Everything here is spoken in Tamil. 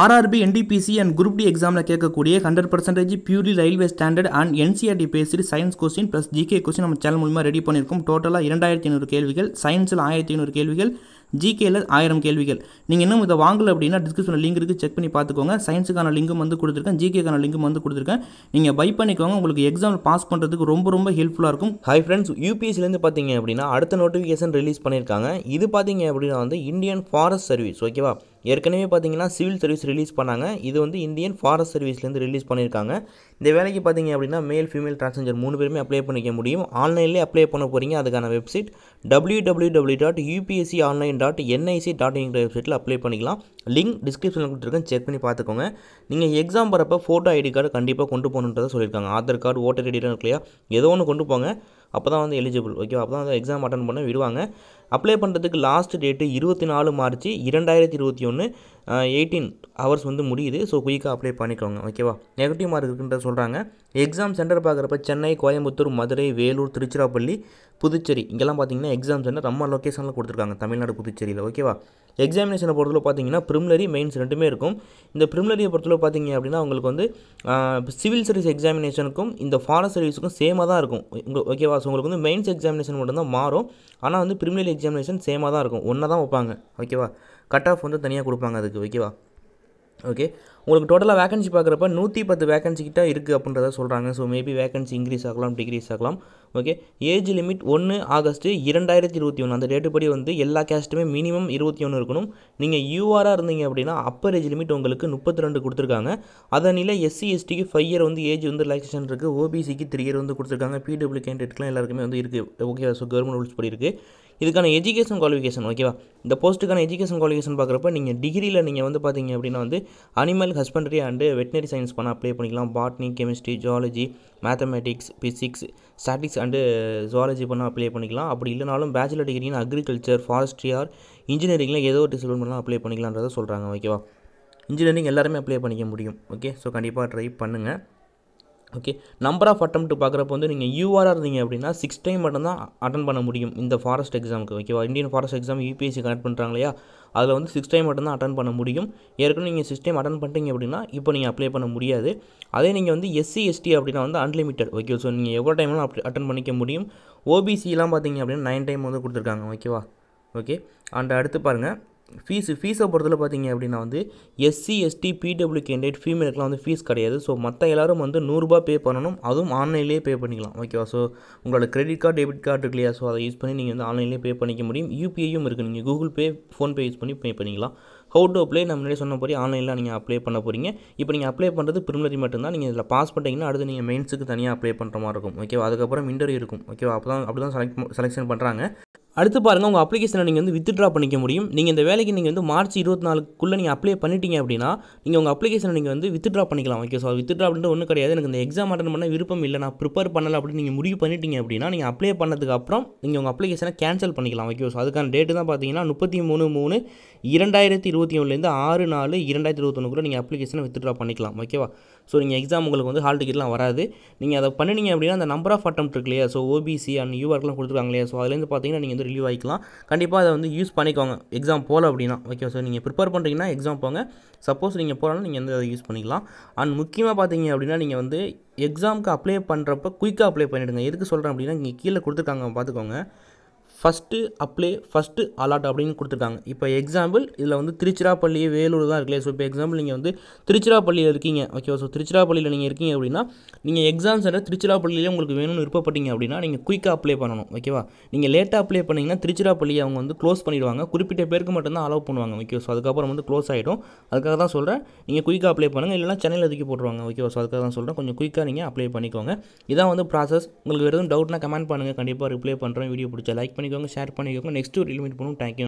RRB NTPC and group D எக்ஸாமில் கேட்கக்கூடிய hundred percentage purely railway standard and NCERT based science question plus GK question நம்ம சேனல் மூலமாக ரெடி பண்ணியிருக்கோம் டோட்டலாக இரண்டாயிரத்தி ஐநூறு கேள்விகள் சயின்ஸில் ஆயிரத்தி ஐநூறு கேள்விகள் ஜிகேல ஆயிரம் கேள்விகள் நீங்கள் இன்னும் இதை வாங்கலை அப்படின்னா டிஸ்கிரிப்ஷனில் லிங்க் இருக்குது செக் பண்ணி பார்த்துக்கோங்க சயின்ஸுக்கான லிங்கும் வந்து கொடுத்துருக்கேன் ஜிகேக்கான லிங்கும் வந்து கொடுத்துருக்கேன் நீங்கள் பை பண்ணிக்கோங்க உங்களுக்கு எக்ஸாம் பாஸ் பண்ணுறதுக்கு ரொம்ப ரொம்ப ஹெல்ப்ஃபுல்லாக இருக்கும் ஹை ஃப்ரெண்ட்ஸ் யூபிஎஸ்சிலேருந்து பார்த்தீங்க அப்படின்னா அடுத்த நோட்டிஃபிகேஷன் ரிலீஸ் பண்ணியிருக்காங்க இது பார்த்தீங்க அப்படின்னா வந்து இந்தியன் ஃபாரஸ்ட் சர்வீஸ் ஓகேவா ஏற்கனவே பார்த்தீங்கன்னா சிவில் சர்வீஸ் ரிலீஸ் பண்ணாங்க இது வந்து இந்தியன் ஃபாரஸ்ட் சர்வீஸ்லேருந்து ரிலீஸ் பண்ணியிருக்காங்க இந்த வேலைக்கு பார்த்தீங்க அப்படின்னா மேல் ஃபீமேல் டிரான்ஸ்ஜெண்டர் மூணு பேருமே அப்ளை பண்ணிக்க முடியும் ஆன்லைன்லேயே அப்ளை பண்ண போகிறீங்க அதுக்கான website W W W dot UPSC online dot NIC dot இன்கிற வெப்சைட்டில் அப்ளை பண்ணிக்கலாம் லிங்க் டிஸ்கிரிப்ஷனில் கொடுத்துருக்கேன் செக் பண்ணி பார்த்துக்கோங்க நீங்கள் எக்ஸாம் வரப்போ ஃபோட்டோ ஐடி கார்டு கண்டிப்பாக கொண்டு போகணுன்றதை சொல்லியிருக்காங்க ஆதார் கார்டு ஓட்டர் ஐடி இருக்கு இல்லையா ஏதோ ஒன்று கொண்டு போங்க அப்போ தான் வந்து எலிஜிபிள் ஓகே அப்போ தான் வந்து எக்ஸாம் அட்டன் பண்ண விடுவாங்க அப்ளை பண்ணுறதுக்கு லாஸ்ட் டேட்டு இருபத்தி நாலு மார்ச் இரண்டாயிரத்தி இருபத்தி ஒன்று எயிட்டீன் ஹவர்ஸ் வந்து முடியுது ஸோ குயிக்காக அப்ளை பண்ணிக்கோங்க ஓகேவா நெகட்டிவ் மார்க் இருக்குன்ற சொல்கிறாங்க எக்ஸாம் சென்டர் பார்க்குறப்ப சென்னை கோயம்புத்தூர் மதுரை வேலூர் திருச்சிராப்பள்ளி புதுச்சேரி இங்கெல்லாம் பார்த்தீங்கன்னா எக்ஸாம் சென்டர் நம்ம லொக்கேஷனில் கொடுத்துருக்காங்க தமிழ்நாடு புதுச்சேரியில் ஓகேவா எக்ஸாமினேஷனை பொறுத்தவரை பார்த்தீங்கன்னா ப்ரிமிலரி மெயின்ஸ் ரெண்டுமே இருக்கும் இந்த ப்ரிமிலரியை பொறுத்தவரை பார்த்தீங்க அப்படின்னா உங்களுக்கு வந்து சிவில் சர்வீஸ் எக்ஸாமினேஷனுக்கும் இந்த ஃபாரஸ்ட் சர்வீஸுக்கும் சேமாக தான் இருக்கும் ஓகேவா ஸோ உங்களுக்கு வந்து மெயின்ஸ் எக்ஸாமினேஷன் மட்டும்தான் மாறும் ஆனால் வந்து ப்ரிமிலரி எக்ஸாமினேஷன் சேமாக தான் இருக்கும் ஒன்றா தான் வைப்பாங்க ஓகேவா கட் ஆஃப் வந்து தனியாக கொடுப்பாங்க அதுக்கு ஓகேவா ஓகே உங்களுக்கு டோட்டலாக வேகன்சி பார்க்குறப்ப நூற்றி பத்து வேகன்சி கிட்டே இருக்குது அப்படின்றத சொல்கிறாங்க ஸோ மேபி வேகன்சி இன்க்ரீஸ் ஆகலாம் டிக்ரீஸ் ஆகலாம் ஓகே ஏஜ் லிமிட் ஒன்று ஆகஸ்ட்டு இரண்டாயிரத்தி இருபத்தி ஒன்று அந்த டேட்டு படி வந்து எல்லா கேஸ்ட்டுமே மினிமம் இருபத்தி ஒன்று இருக்கணும் நீங்கள் யூஆராக இருந்தீங்க அப்படின்னா அப்பர் ஏஜ் லிமிட் உங்களுக்கு முப்பத்தி ரெண்டு கொடுத்துருக்காங்க அதனில் எஸ்சி எஸ்டிக்கு ஃபைவ் இயர் வந்து ஏஜ் வந்து ரிலாக்ஸேஷன் இருக்குது ஓபிசிக்கு த்ரீ இயர் வந்து கொடுத்துருக்காங்க பிடபிள்யூ கேண்டிடேட்லாம் எல்லாருக்குமே வந்து இருக்குது ஓகே ஸோ கவர்மெண்ட் ரூல்ஸ் படி இருக்குது இதுக்கான எஜுகேஷன் குவாலிஃபிகேஷன் ஓகேவா இந்த போஸ்ட்டுக்கான எஜுகேஷன் குவாலிஃபிகேஷன் பார்க்குறப்ப நீங்கள் டிகிரியில் நீங்கள் வந்து பார்த்தீங்க அப்படின்னா வந்து animal husbandry and veterinary science பண்ணால் அப்ளை பண்ணிக்கலாம் botany chemistry zoology mathematics physics statics and zoology பண்ணால் அப்ளை பண்ணிக்கலாம் அப்படி இல்லைனாலும் பேச்சுலர் டிகிரின்னு அக்ரிகல்ச்சர் ஃபாரஸ்ட்ரி ஆர் இன்ஜினியரிங்லாம் ஏதோ ஒரு டிசிப்ளின் பண்ணலாம் அப்ளை பண்ணிக்கலான்றதை சொல்கிறாங்க ஓகேவா இன்ஜினியரிங் எல்லாருமே அப்ளை பண்ணிக்க முடியும் ஓகே ஸோ கண்டிப்பாக ட்ரை பண்ணுங்கள் ஓகே நம்பர் ஆஃப் அட்டம் பார்க்குறப்ப வந்து நீங்கள் யூஆராக இருந்தீங்க அப்படின்னா சிக்ஸ் டைம் மட்டும்தான் அட்டன் பண்ண முடியும் இந்த ஃபாரஸ்ட் எக்ஸாமுக்கு ஓகேவா Indian forest exam UPSC connect பண்ணுறாங்க இல்லையா அதில் வந்து சிக்ஸ் டைம் தான் அட்டன் பண்ண முடியும் ஏற்கனவே நீங்கள் சிக்ஸ் டைம் அட்டன் பண்ணிட்டீங்க அப்படின்னா இப்போ நீங்கள் அப்ளை பண்ண முடியாது அதே நீங்கள் வந்து எஸ்சி எஸ்டி அப்படின்னா வந்து அன்லிமிட்டெட் ஓகே ஸோ நீங்கள் எவ்வளோ டைம்லாம் அட்டன் பண்ணிக்க முடியும் ஓபிசிலாம் பார்த்தீங்க அப்படின்னா நைன் டைம் வந்து கொடுத்துருக்காங்க ஓகேவா ஓகே அண்ட் அடுத்து பாருங்கள் ஃபீஸு ஃபீஸை பொறுத்தல பார்த்தீங்க அப்படின்னா வந்து எஸ்சி எஸ்டி பிடபிள்யூ கேண்டிடேட் ஃபீமேலுக்குலாம் வந்து ஃபீஸ் கிடையாது ஸோ மற்ற எல்லோரும் வந்து நூறுரூபா பே பண்ணணும் அதுவும் ஆன்லைன்லேயே பே பண்ணிக்கலாம் ஓகேவா ஸோ உங்களோட கிரெடிட் கார்டு டெபிட் கார்டு இருக்கு இல்லையா ஸோ அதை யூஸ் பண்ணி நீங்கள் வந்து ஆன்லைன்லேயே பே பண்ணிக்க முடியும் யூபிஐயும் இருக்குது நீங்கள் கூகுள் பே ஃபோன்பே யூஸ் பண்ணி பே பண்ணிக்கலாம் ஹவு டு அப்ளை நம்ம நிறைய சொன்ன மாதிரி ஆன்லைனில் நீங்கள் அப்ளை பண்ண போகிறீங்க இப்போ நீங்கள் அப்ளை பண்ணுறது ப்ரிமிலரி மட்டும்தான் நீங்கள் இதில் பாஸ் பண்ணிட்டீங்கன்னா அடுத்து நீங்கள் மெயின்ஸுக்கு தனியாக அப்ளை பண்ணுற மாதிரி இருக்கும் ஓகேவா அதுக்கப்புறம் இன்டர்வியூ இருக்கும் ஓகேவா அப்போ தான் அப்படி தான் செலக்ட் செலெக்ஷன் பண்ணுறாங்க அடுத்து பாருங்கள் உங்கள் அப்ளிகேஷனை நீங்கள் வந்து வித்ட்ரா பண்ணிக்க முடியும் நீங்கள் இந்த வேலைக்கு நீங்கள் வந்து மார்ச் இருபத்தி நாலுக்குள்ளே நீங்கள் அப்ளை பண்ணிட்டீங்க அப்படின்னா நீங்கள் உங்கள் அப்ளிகேஷனை நீங்கள் வந்து வித்ட்ரா பண்ணிக்கலாம் ஓகே ஸோ வித்ட்ரா அப்படின்ற ஒன்றும் கிடையாது எனக்கு இந்த எக்ஸாம் அட்டன் பண்ண விருப்பம் இல்லை நான் ப்ரிப்பேர் பண்ணலை அப்படின்னு நீங்கள் முடிவு பண்ணிட்டீங்க அப்படின்னா நீங்கள் அப்ளை பண்ணதுக்கப்புறம் நீங்கள் உங்கள் அப்ளிகேஷனை கேன்சல் பண்ணிக்கலாம் ஓகே ஸோ அதுக்கான டேட்டு தான் பார்த்தீங்கன்னா முப்பத்தி மூணு மூணு இரண்டாயிரத்தி இருபத்தி ஒன்றுலேருந்து ஆறு நாலு இரண்டாயிரத்தி இருபத்தொன்னுக்குள்ளே நீங்கள் அப்ளிகேஷனை வித்ட்ரா பண்ணிக்கலாம் ஓகேவா ஸோ நீங்கள் எக்ஸாம் உங்களுக்கு வந்து ஹால் டிக்கெட்லாம் வராது நீங்கள் அதை பண்ணினீங்க அப்படின்னா அந்த நம்பர் ஆஃப் அட்டம் இருக்கு இல்லையா ஸோ ஓபிசி அண்ட் யூஆர்க்கெலாம் கொடுத்துருக்காங்க இல்லையா ஸோ அதுலேருந்து பார்த்தீங்கன்னா நீங்கள் வந்து ரிலீவ் ஆகிக்கலாம் கண்டிப்பாக அதை வந்து யூஸ் பண்ணிக்கோங்க எக்ஸாம் போகல அப்படின்னா ஓகே ஸோ நீங்கள் ப்ரிப்பேர் பண்ணுறீங்கன்னா எக்ஸாம் போங்க சப்போஸ் நீங்கள் போகலாம் நீங்கள் வந்து அதை யூஸ் பண்ணிக்கலாம் அண்ட் முக்கியமாக பார்த்தீங்க அப்படின்னா நீங்கள் வந்து எக்ஸாமுக்கு அப்ளை பண்ணுறப்ப குயிக்காக அப்ளை பண்ணிவிடுங்க எதுக்கு சொல்கிறேன் அப்படின்னா நீங்கள் கீழே கொடுத்துருக்காங்க பார்த்துக்கோங்க ஃபஸ்ட்டு அப்ளை ஃபஸ்ட்டு அலாட் அப்படின்னு கொடுத்துருக்காங்க இப்போ எக்ஸாம்பிள் இதில் வந்து திருச்சிராப்பள்ளி வேலூர் தான் இருக்குல்ல ஸோ இப்போ எக்ஸாம்பிள் நீங்கள் வந்து திருச்சிராப்பள்ளியில் இருக்கீங்க ஓகேவா ஸோ திருச்சிராப்பள்ளியில் நீங்கள் இருக்கீங்க அப்படின்னா நீங்கள் எக்ஸாம் சென்டர் திருச்சிராப்பள்ளியிலே உங்களுக்கு வேணும்னு விருப்பப்பட்டீங்க அப்படின்னா நீங்கள் குயிக்காக அப்ளை பண்ணணும் ஓகேவா நீங்கள் லேட்டாக அப்ளை பண்ணிங்கன்னா திருச்சிராப்பள்ளியை அவங்க வந்து க்ளோஸ் பண்ணிடுவாங்க குறிப்பிட்ட பேருக்கு மட்டும்தான் அலோவ் பண்ணுவாங்க ஓகே ஸோ அதுக்கப்புறம் வந்து க்ளோஸ் ஆகிடும் அதுக்காக தான் சொல்கிறேன் நீங்கள் குயிக்காக அப்ளை பண்ணுங்கள் இல்லைனா சென்னையில் தூக்கி போட்டுருவாங்க ஓகேவா ஸோ அதுக்காக தான் சொல்கிறேன் கொஞ்சம் குயிக்காக நீங்கள் அப்ளை பண்ணிக்கோங்க இதான் வந்து ப்ராசஸ் உங்களுக்கு எதுவும் டவுட்னா கமெண்ட் பண்ணுங்கள் கண்டிப்பாக ரிப்ளை பண்ணுறேன் வீடியோ பிடிச்ச லைக் பண்ணி பண்ணிக்கோங்க ஷேர் பண்ணிக்கோங்க நெக்ஸ்ட் ஒரு லிமிட் பண்ணும் தேங்க்யூ